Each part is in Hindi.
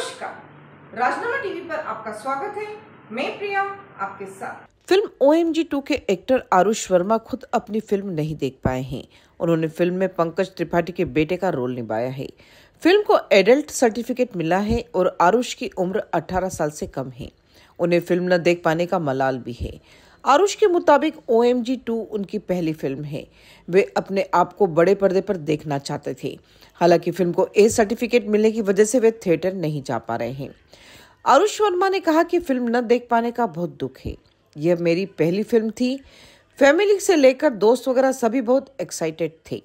नमस्कार राजनामा टीवी पर आपका स्वागत है मैं प्रिया आपके साथ film O M G two के एक्टर आरुष वर्मा खुद अपनी फिल्म नहीं देख पाए हैं उन्होंने फिल्म में पंकज त्रिपाठी के बेटे का रोल निभाया है फिल्म को एडल्ट सर्टिफिकेट मिला है और आरुष की उम्र 18 साल से कम है उन्हें फिल्म न देख पाने का मलाल भी है आरुष के मुताबिक ओ एम जी टू उनकी पहली फिल्म है वे अपने आप को बड़े पर्दे पर देखना चाहते थे हालांकि फिल्म को ए सर्टिफिकेट मिलने की वजह से वे थिएटर नहीं जा पा रहे हैं आरुष वर्मा ने कहा कि फिल्म न देख पाने का बहुत दुख है यह मेरी पहली फिल्म थी फैमिली से लेकर दोस्त वगैरह सभी बहुत एक्साइटेड थे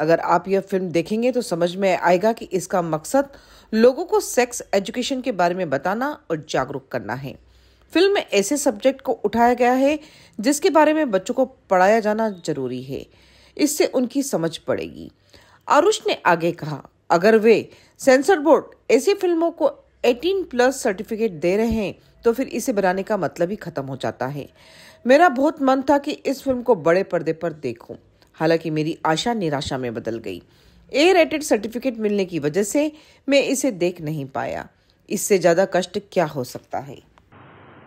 अगर आप यह फिल्म देखेंगे तो समझ में आएगा कि इसका मकसद लोगों को सेक्स एजुकेशन के बारे में बताना और जागरूक करना है फिल्म में ऐसे सब्जेक्ट को उठाया गया है जिसके बारे में बच्चों को पढ़ाया जाना जरूरी है इससे उनकी समझ पड़ेगी आरुष ने आगे कहा अगर वे सेंसर बोर्ड ऐसी फिल्मों को 18 प्लस सर्टिफिकेट दे रहे हैं तो फिर इसे बनाने का मतलब ही खत्म हो जाता है मेरा बहुत मन था कि इस फिल्म को बड़े पर्दे पर देखूं हालांकि मेरी आशा निराशा में बदल गई ए रेटेड सर्टिफिकेट मिलने की वजह से मैं इसे देख नहीं पाया इससे ज़्यादा कष्ट क्या हो सकता है